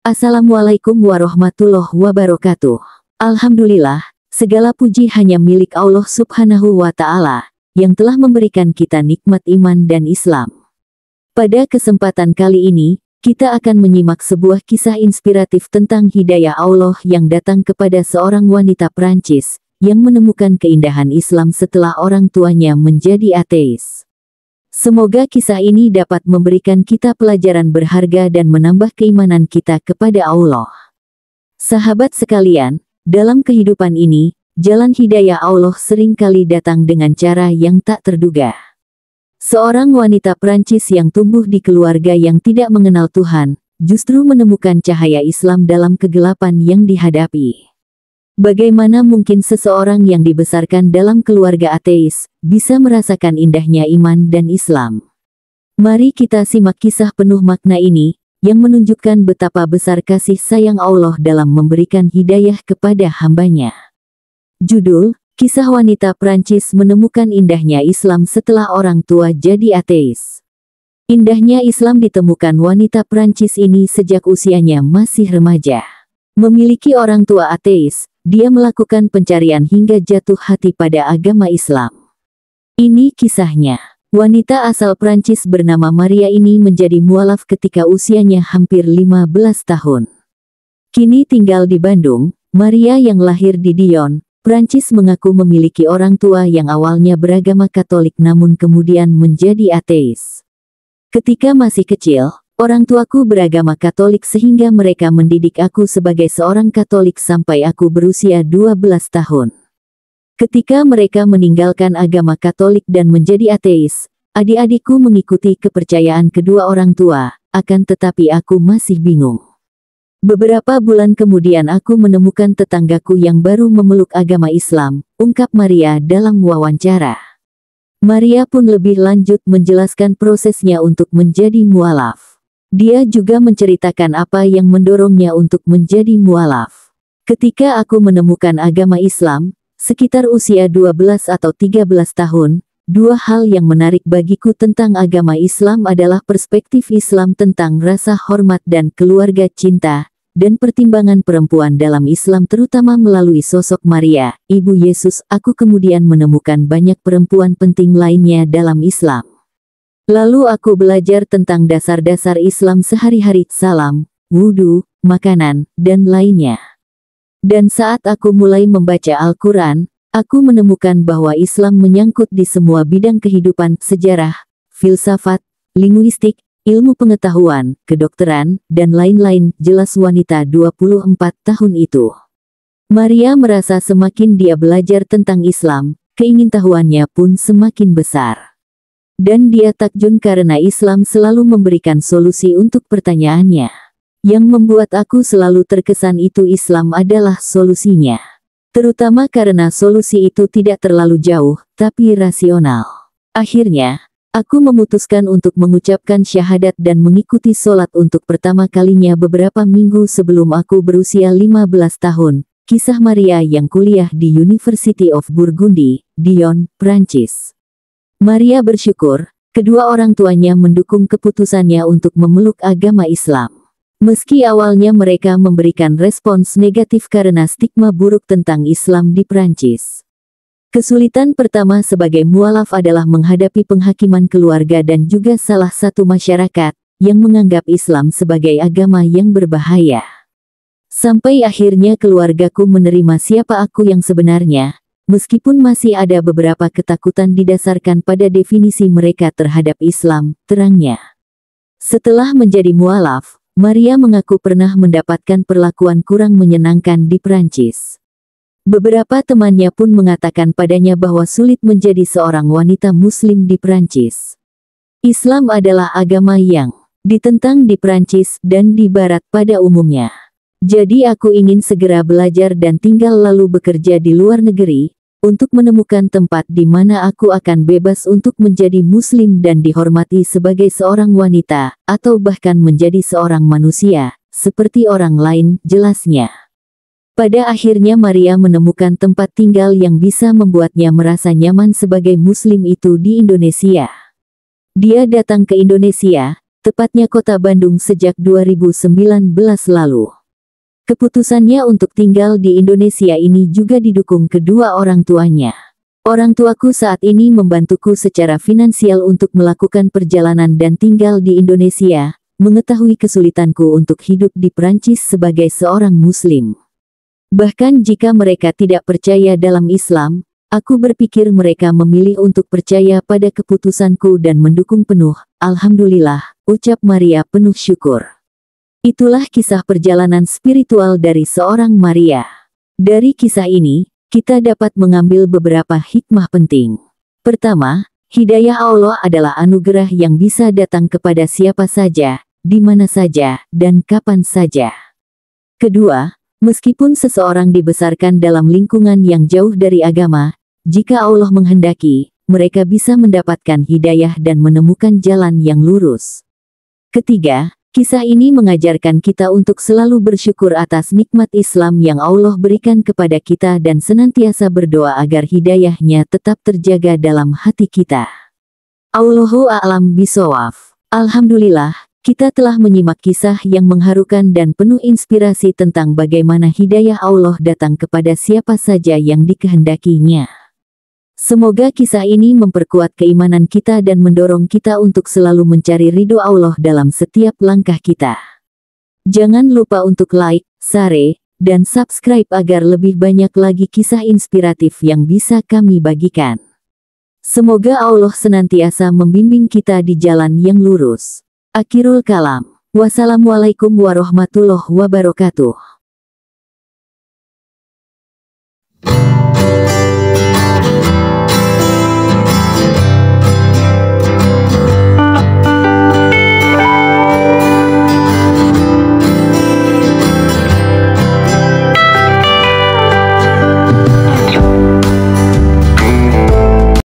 Assalamualaikum warahmatullahi wabarakatuh. Alhamdulillah, segala puji hanya milik Allah subhanahu wa ta'ala, yang telah memberikan kita nikmat iman dan Islam. Pada kesempatan kali ini, kita akan menyimak sebuah kisah inspiratif tentang hidayah Allah yang datang kepada seorang wanita Perancis yang menemukan keindahan Islam setelah orang tuanya menjadi ateis. Semoga kisah ini dapat memberikan kita pelajaran berharga dan menambah keimanan kita kepada Allah. Sahabat sekalian, dalam kehidupan ini, jalan hidayah Allah seringkali datang dengan cara yang tak terduga. Seorang wanita Perancis yang tumbuh di keluarga yang tidak mengenal Tuhan, justru menemukan cahaya Islam dalam kegelapan yang dihadapi. Bagaimana mungkin seseorang yang dibesarkan dalam keluarga ateis bisa merasakan indahnya iman dan Islam? Mari kita simak kisah penuh makna ini yang menunjukkan betapa besar kasih sayang Allah dalam memberikan hidayah kepada hambanya. Judul, Kisah Wanita Perancis Menemukan Indahnya Islam Setelah Orang Tua Jadi Ateis. Indahnya Islam ditemukan wanita Perancis ini sejak usianya masih remaja. Memiliki orang tua ateis, dia melakukan pencarian hingga jatuh hati pada agama Islam. Ini kisahnya. Wanita asal Prancis bernama Maria ini menjadi mualaf ketika usianya hampir 15 tahun. Kini tinggal di Bandung, Maria yang lahir di Dion, Prancis mengaku memiliki orang tua yang awalnya beragama Katolik namun kemudian menjadi ateis. Ketika masih kecil, Orang tuaku beragama Katolik sehingga mereka mendidik aku sebagai seorang Katolik sampai aku berusia 12 tahun. Ketika mereka meninggalkan agama Katolik dan menjadi ateis, adik-adikku mengikuti kepercayaan kedua orang tua, akan tetapi aku masih bingung. Beberapa bulan kemudian aku menemukan tetanggaku yang baru memeluk agama Islam, ungkap Maria dalam wawancara. Maria pun lebih lanjut menjelaskan prosesnya untuk menjadi mualaf. Dia juga menceritakan apa yang mendorongnya untuk menjadi mualaf. Ketika aku menemukan agama Islam, sekitar usia 12 atau 13 tahun, dua hal yang menarik bagiku tentang agama Islam adalah perspektif Islam tentang rasa hormat dan keluarga cinta, dan pertimbangan perempuan dalam Islam terutama melalui sosok Maria, Ibu Yesus, aku kemudian menemukan banyak perempuan penting lainnya dalam Islam. Lalu aku belajar tentang dasar-dasar Islam sehari-hari, salam, wudhu, makanan, dan lainnya. Dan saat aku mulai membaca Al-Quran, aku menemukan bahwa Islam menyangkut di semua bidang kehidupan, sejarah, filsafat, linguistik, ilmu pengetahuan, kedokteran, dan lain-lain, jelas wanita 24 tahun itu. Maria merasa semakin dia belajar tentang Islam, keingintahuannya pun semakin besar. Dan dia takjub karena Islam selalu memberikan solusi untuk pertanyaannya. Yang membuat aku selalu terkesan itu Islam adalah solusinya. Terutama karena solusi itu tidak terlalu jauh, tapi rasional. Akhirnya, Aku memutuskan untuk mengucapkan syahadat dan mengikuti sholat untuk pertama kalinya beberapa minggu sebelum aku berusia 15 tahun. Kisah Maria yang kuliah di University of Burgundy, Dion, Prancis. Maria bersyukur, kedua orang tuanya mendukung keputusannya untuk memeluk agama Islam. Meski awalnya mereka memberikan respons negatif karena stigma buruk tentang Islam di Perancis. Kesulitan pertama sebagai mualaf adalah menghadapi penghakiman keluarga dan juga salah satu masyarakat yang menganggap Islam sebagai agama yang berbahaya. Sampai akhirnya keluargaku menerima siapa aku yang sebenarnya, Meskipun masih ada beberapa ketakutan didasarkan pada definisi mereka terhadap Islam, terangnya. Setelah menjadi mualaf, Maria mengaku pernah mendapatkan perlakuan kurang menyenangkan di Perancis. Beberapa temannya pun mengatakan padanya bahwa sulit menjadi seorang wanita muslim di Perancis. Islam adalah agama yang ditentang di Perancis dan di Barat pada umumnya. Jadi aku ingin segera belajar dan tinggal lalu bekerja di luar negeri, untuk menemukan tempat di mana aku akan bebas untuk menjadi muslim dan dihormati sebagai seorang wanita, atau bahkan menjadi seorang manusia, seperti orang lain, jelasnya. Pada akhirnya Maria menemukan tempat tinggal yang bisa membuatnya merasa nyaman sebagai muslim itu di Indonesia. Dia datang ke Indonesia, tepatnya kota Bandung sejak 2019 lalu. Keputusannya untuk tinggal di Indonesia ini juga didukung kedua orang tuanya. Orang tuaku saat ini membantuku secara finansial untuk melakukan perjalanan dan tinggal di Indonesia, mengetahui kesulitanku untuk hidup di Perancis sebagai seorang Muslim. Bahkan jika mereka tidak percaya dalam Islam, Aku berpikir mereka memilih untuk percaya pada keputusanku dan mendukung penuh. Alhamdulillah, ucap Maria penuh syukur. Itulah kisah perjalanan spiritual dari seorang Maria. Dari kisah ini, kita dapat mengambil beberapa hikmah penting. Pertama, hidayah Allah adalah anugerah yang bisa datang kepada siapa saja, di mana saja, dan kapan saja. Kedua, meskipun seseorang dibesarkan dalam lingkungan yang jauh dari agama, jika Allah menghendaki, mereka bisa mendapatkan hidayah dan menemukan jalan yang lurus. Ketiga, Kisah ini mengajarkan kita untuk selalu bersyukur atas nikmat Islam yang Allah berikan kepada kita dan senantiasa berdoa agar hidayahnya tetap terjaga dalam hati kita. Allahu a'lam bisawaf. Alhamdulillah, kita telah menyimak kisah yang mengharukan dan penuh inspirasi tentang bagaimana hidayah Allah datang kepada siapa saja yang dikehendakinya. Semoga kisah ini memperkuat keimanan kita dan mendorong kita untuk selalu mencari ridho Allah dalam setiap langkah kita. Jangan lupa untuk like, share, dan subscribe agar lebih banyak lagi kisah inspiratif yang bisa kami bagikan. Semoga Allah senantiasa membimbing kita di jalan yang lurus. Akhirul kalam. Wassalamualaikum warahmatullahi wabarakatuh.